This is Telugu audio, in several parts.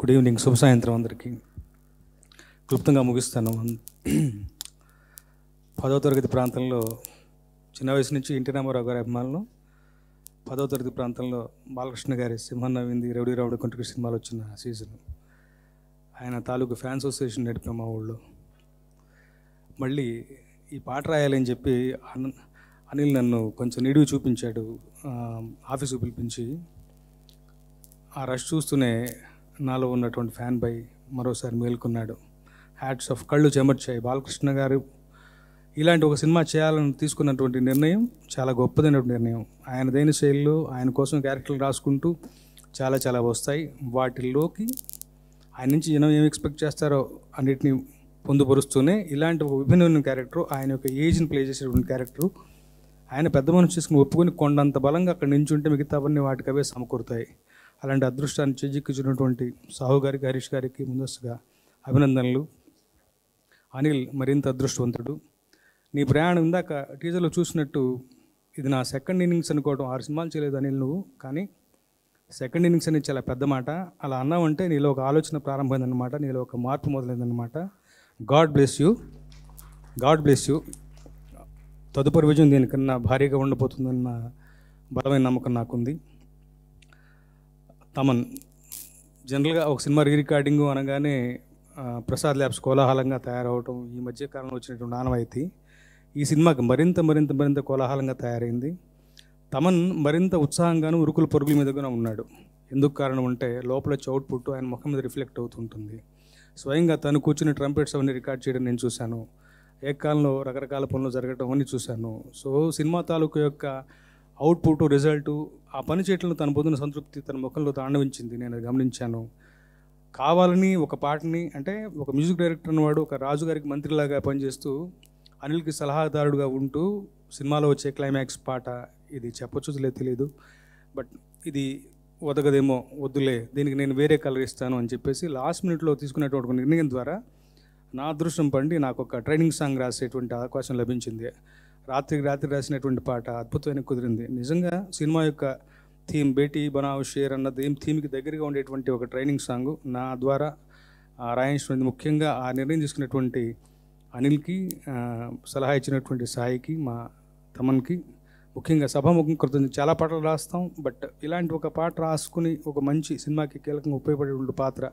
గుడ్ ఈవినింగ్ శుభ సాయంత్రం అందరికీ క్లుప్తంగా ముగిస్తాను పదో తరగతి ప్రాంతంలో చిన్న వయసు నుంచి ఇంటి రామారావు గారి అభిమానులు పదో తరగతి ప్రాంతంలో బాలకృష్ణ గారి వింది రౌడి రౌడి కొంటికి సినిమాలు వచ్చిన సీజన్ ఆయన తాలూకు ఫ్యాన్స్ అసోసియేషన్ నడిపాం మా ఊళ్ళో మళ్ళీ ఈ పాట రాయాలని చెప్పి అనిల్ నన్ను కొంచెం నిడివి చూపించాడు ఆఫీసు పిలిపించి ఆ రష్ చూస్తూనే నాలో ఉన్నటువంటి ఫ్యాన్ బై మరోసారి మేల్కొన్నాడు హ్యాట్స్ ఆఫ్ కళ్ళు చెమర్చాయి బాలకృష్ణ గారు ఇలాంటి ఒక సినిమా చేయాలని తీసుకున్నటువంటి నిర్ణయం చాలా గొప్పదైనటువంటి నిర్ణయం ఆయన దైన శైలిలో ఆయన కోసం క్యారెక్టర్లు రాసుకుంటూ చాలా చాలా వస్తాయి వాటిల్లోకి ఆయన నుంచి జనం ఏం ఎక్స్పెక్ట్ చేస్తారో అన్నిటిని పొందుపరుస్తూనే ఇలాంటి ఒక విభిన్నమైన క్యారెక్టర్ ఆయన యొక్క ఏజ్ని ప్లే చేసేటువంటి క్యారెక్టర్ ఆయన పెద్ద మనిషి చేసుకుని ఒప్పుకొని కొండంత బలంగా అక్కడ నించుంటే అవన్నీ వాటికి అవే సమకూరుతాయి అలాంటి అదృష్టాన్ని చేజిక్కించినటువంటి సాహు గారికి హరీష్ గారికి ముందస్తుగా అభినందనలు అనిల్ మరింత అదృష్టవంతుడు నీ ప్రయాణం ఇందాక టీజర్లో చూసినట్టు ఇది నా సెకండ్ ఇన్నింగ్స్ అనుకోవడం ఆరు సినిమాలు చేయలేదు అనిల్ నువ్వు కానీ సెకండ్ ఇన్నింగ్స్ అనేది చాలా పెద్ద మాట అలా అన్నావంటే నీలో ఒక ఆలోచన ప్రారంభమైందనమాట నీలో ఒక మార్పు మొదలైందనమాట God bless you God bless you తదుపరి విజయం దీనికన్నా భారీగా ఉండబోతుందన్న బలమైన నమ్మకం నాకుంది తమన్ జనరల్గా ఒక సినిమా రీ రికార్డింగ్ అనగానే ప్రసాద్ ల్యాబ్స్ కోలాహలంగా తయారవటం ఈ మధ్య కాలంలో వచ్చినటువంటి ఆనవాయితీ ఈ సినిమాకి మరింత మరింత మరింత కోలాహలంగా తయారైంది తమన్ మరింత ఉత్సాహంగాను ఉరుకుల మీద కూడా ఉన్నాడు ఎందుకు కారణం అంటే లోపల వచ్చే ఆయన ముఖం మీద రిఫ్లెక్ట్ అవుతుంటుంది స్వయంగా తను కూర్చుని ట్రంపెట్స్ అవన్నీ రికార్డ్ చేయడం నేను చూశాను ఏకాలంలో రకరకాల పనులు జరగటం అని చూశాను సో సినిమా తాలూకు యొక్క అవుట్పుట్ రిజల్ట్ ఆ పని చేయటంలో తను పొందిన సంతృప్తి తన ముఖంలో తాండవించింది నేను గమనించాను కావాలని ఒక పాటని అంటే ఒక మ్యూజిక్ డైరెక్టర్ అన్నవాడు ఒక రాజుగారికి మంత్రిలాగా పనిచేస్తూ అనిల్కి సలహాదారుడుగా ఉంటూ సినిమాలో వచ్చే క్లైమాక్స్ పాట ఇది చెప్పచ్చు లేదు తెలియదు బట్ ఇది వదగదేమో వద్దులే దీనికి నేను వేరే కలర్ ఇస్తాను అని చెప్పేసి లాస్ట్ మినిట్లో తీసుకునేటువంటి నిర్ణయం ద్వారా నా అదృష్టం పండి నాకు ఒక ట్రైనింగ్ సాంగ్ రాసేటువంటి అవకాశం లభించింది రాత్రికి రాత్రి రాసినటువంటి పాట అద్భుతమైన కుదిరింది నిజంగా సినిమా యొక్క థీమ్ బేటీ బనావ్ షేర్ అన్న థీమ్ థీమ్కి దగ్గరగా ఉండేటువంటి ఒక ట్రైనింగ్ సాంగ్ నా ద్వారా రాయించినది ముఖ్యంగా ఆ నిర్ణయం తీసుకున్నటువంటి అనిల్కి సలహా ఇచ్చినటువంటి సాయికి మా తమన్కి ముఖ్యంగా సభాముఖం కృతం చాలా పాటలు రాస్తాం బట్ ఇలాంటి ఒక పాట రాసుకుని ఒక మంచి సినిమాకి కీలకంగా ఉపయోగపడే పాత్ర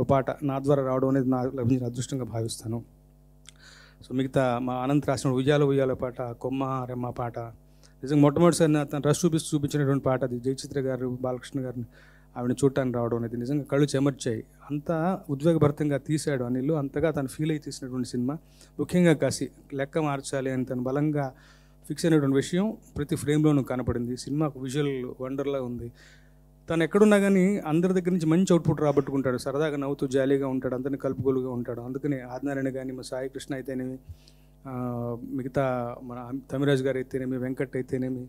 ఒక పాట నా ద్వారా రావడం అనేది నా లభించిన అదృష్టంగా భావిస్తాను సో మిగతా మా అనంత్ రాసిన ఉయ్యాల ఉయ్యాల పాట కొమ్మ రెమ్మ పాట నిజంగా మొట్టమొదటిసారి అతను రష్ చూపిస్తూ చూపించినటువంటి పాట అది జయచిత్ర గారు బాలకృష్ణ గారిని ఆవిడని చూడటానికి రావడం అనేది నిజంగా కళ్ళు చెమర్చాయి అంతా ఉద్వేగభరితంగా తీశాడు అనిల్ అంతగా తను ఫీల్ అయి తీసినటువంటి సినిమా ముఖ్యంగా కాసి లెక్క మార్చాలి అని తను బలంగా ఫిక్స్ అయినటువంటి విషయం ప్రతి ఫ్రేమ్లోనూ కనపడింది సినిమాకు విజువల్ వండర్లా ఉంది తను ఎక్కడున్నా కానీ అందరి దగ్గర నుంచి మంచి అవుట్పుట్ రాబట్టుకుంటాడు సరదాగా నవ్వుతూ జాలీగా ఉంటాడు అందరిని కలుపుగోలుగా ఉంటాడు అందుకని ఆదినారాయణ కానీ మా సాయి కృష్ణ అయితేనేమి మిగతా మన తమిరాజ్ గారు అయితేనేమి వెంకట్ అయితేనేమి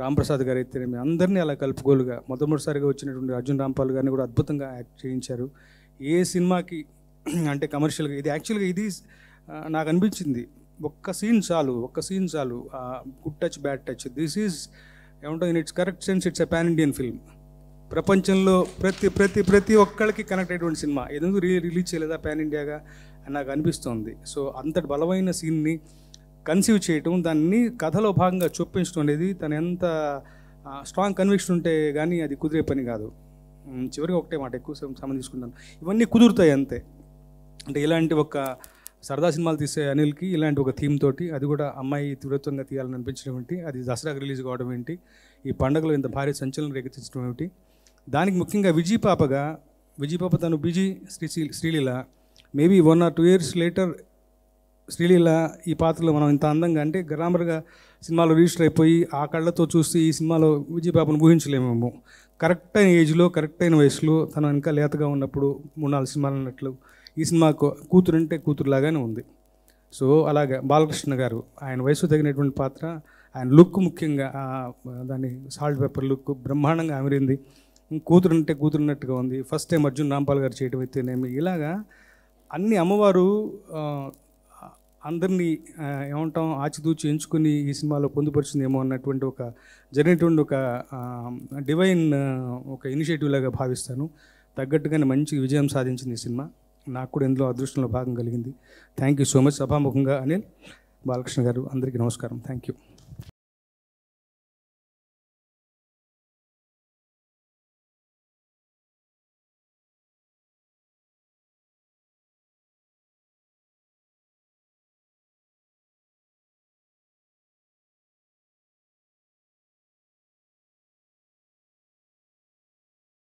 రాంప్రసాద్ గారు అయితేనేమి అందరినీ అలా కలుపుగోలుగా మొదటిసారిగా వచ్చినటువంటి అర్జున్ రాంపాల్ గారిని కూడా అద్భుతంగా యాక్ట్ చేయించారు ఏ సినిమాకి అంటే కమర్షియల్గా ఇది యాక్చువల్గా ఇది నాకు అనిపించింది ఒక్క సీన్ చాలు ఒక్క సీన్ చాలు good touch bad touch this is ఏమంటుంది in it's correct sense it's a pan Indian film ప్రపంచంలో ప్రతి ప్రతి ప్రతి ఒక్కరికి కనెక్ట్ అయినటువంటి సినిమా ఎందుకు రీ రిలీజ్ చేయలేదా పాన్ ఇండియాగా అని నాకు అనిపిస్తుంది సో అంతటి బలమైన సీన్ని కన్సీవ్ చేయటం దాన్ని కథలో భాగంగా చొప్పించడం అనేది తను ఎంత స్ట్రాంగ్ కన్విక్షన్ ఉంటే కానీ అది కుదిరే పని కాదు చివరిగా ఒకటే మాట ఎక్కువ సమయం తీసుకుంటాను ఇవన్నీ కుదురుతాయి అంతే అంటే ఇలాంటి ఒక సరదా సినిమాలు తీసే అనిల్కి ఇలాంటి ఒక థీమ్ తోటి అది కూడా అమ్మాయి తీవ్రత్వంగా తీయాలని అనిపించడం ఏంటి అది దసరాకు రిలీజ్ కావడం ఏంటి ఈ పండుగలో ఇంత భారీ సంచలనం రేకెత్తించడం ఏమిటి దానికి ముఖ్యంగా విజీ పాపగా విజయ్ పాప తను busy Sree Sreeleela maybe one or two years later Sreeleela ఈ పాత్రలో మనం ఇంత అందంగా అంటే గ్రామర్గా సినిమాలో రిజిస్టర్ అయిపోయి ఆ కళ్ళతో చూసి ఈ సినిమాలో విజయ్ పాపను ఊహించలేమేమో కరెక్ట్ అయిన ఏజ్లో కరెక్ట్ అయిన వయసులో తను ఇంకా లేతగా ఉన్నప్పుడు మూడు నాలుగు సినిమాలు అన్నట్లు ఈ సినిమా కూతురు కూతురులాగానే ఉంది సో అలాగే బాలకృష్ణ గారు ఆయన వయసు తగినటువంటి పాత్ర ఆయన లుక్ ముఖ్యంగా దాన్ని సాల్ట్ పేపర్ లుక్ బ్రహ్మాండంగా అమిరింది కూతురుంటే కూతురున్నట్టుగా ఉంది ఫస్ట్ టైం అర్జున్ రాంపాల్ గారు చేయడం అయితేనేమి ఇలాగా అన్ని అమ్మవారు అందరినీ ఏమంటాం ఆచితూచి ఎంచుకుని ఈ సినిమాలో ఏమో అన్నటువంటి ఒక జరిగినటువంటి ఒక డివైన్ ఒక ఇనిషియేటివ్ లాగా భావిస్తాను తగ్గట్టుగానే మంచి విజయం సాధించింది ఈ సినిమా నాకు కూడా ఇందులో అదృష్టంలో భాగం కలిగింది థ్యాంక్ యూ సో మచ్ సభాముఖంగా అనిల్ బాలకృష్ణ గారు అందరికీ నమస్కారం థ్యాంక్ యూ